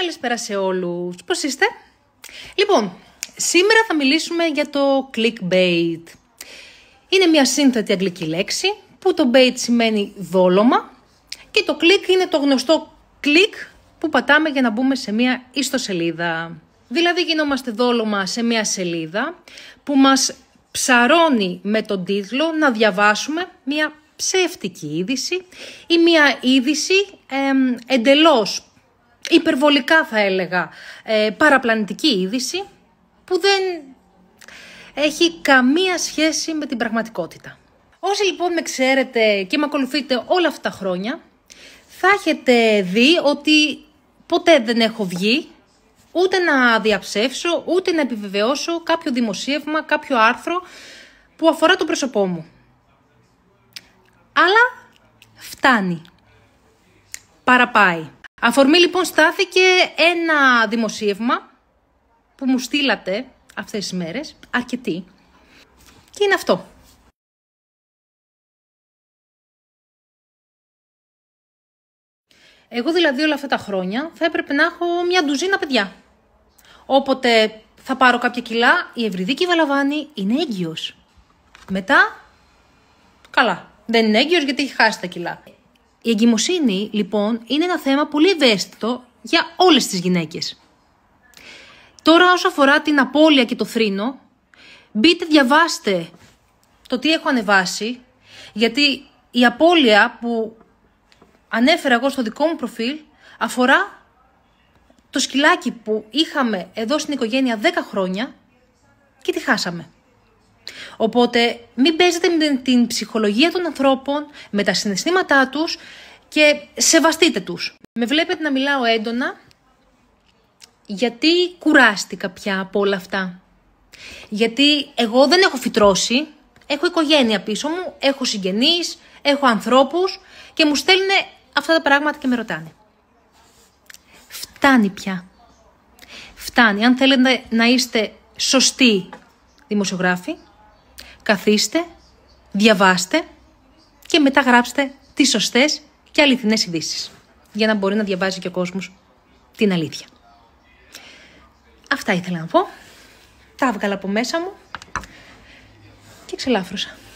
Καλησπέρα σε όλους. Πώς είστε? Λοιπόν, σήμερα θα μιλήσουμε για το clickbait. Είναι μια σύνθετη αγγλική λέξη που το bait σημαίνει δόλωμα και το click είναι το γνωστό κλικ που πατάμε για να μπούμε σε μια ιστοσελίδα. Δηλαδή γινόμαστε δόλωμα σε μια σελίδα που μας ψαρώνει με τον τίτλο να διαβάσουμε μια ψεύτικη είδηση ή μια είδηση ε, εντελώς υπερβολικά θα έλεγα ε, παραπλανητική είδηση που δεν έχει καμία σχέση με την πραγματικότητα. Όσοι λοιπόν με ξέρετε και με ακολουθείτε όλα αυτά τα χρόνια, θα έχετε δει ότι ποτέ δεν έχω βγει ούτε να διαψεύσω, ούτε να επιβεβαιώσω κάποιο δημοσίευμα, κάποιο άρθρο που αφορά το πρόσωπό μου. Αλλά φτάνει. Παραπάει. Αφορμή λοιπόν στάθηκε ένα δημοσίευμα που μου στείλατε αυτές τις μέρες, αρκετή Και είναι αυτό. Εγώ δηλαδή όλα αυτά τα χρόνια θα έπρεπε να έχω μια ντουζίνα παιδιά. Όποτε θα πάρω κάποια κιλά, η Ευρυδίκη Βαλαβάνη είναι έγκυος. Μετά, καλά, δεν είναι έγκυος γιατί έχει χάσει τα κιλά. Η εγκυμοσύνη, λοιπόν, είναι ένα θέμα πολύ ευαίσθητο για όλες τις γυναίκες. Τώρα, όσο αφορά την απώλεια και το θρήνο, μπείτε, διαβάστε το τι έχω ανεβάσει, γιατί η απώλεια που ανέφερα εγώ στο δικό μου προφίλ αφορά το σκυλάκι που είχαμε εδώ στην οικογένεια 10 χρόνια και τη χάσαμε. Οπότε μην παίζετε με την ψυχολογία των ανθρώπων, με τα συναισθήματά τους και σεβαστείτε τους. Με βλέπετε να μιλάω έντονα γιατί κουράστηκα πια από όλα αυτά. Γιατί εγώ δεν έχω φυτρώσει, έχω οικογένεια πίσω μου, έχω συγγενείς, έχω ανθρώπους και μου στέλνουν αυτά τα πράγματα και με ρωτάνε. Φτάνει πια. Φτάνει. Αν θέλετε να είστε σωστοί δημοσιογράφοι, Καθίστε, διαβάστε και μετά γράψτε τις σωστές και αληθινές ειδήσεις. Για να μπορεί να διαβάζει και ο κόσμος την αλήθεια. Αυτά ήθελα να πω. Τα έβγαλα από μέσα μου και ξελάφρωσα.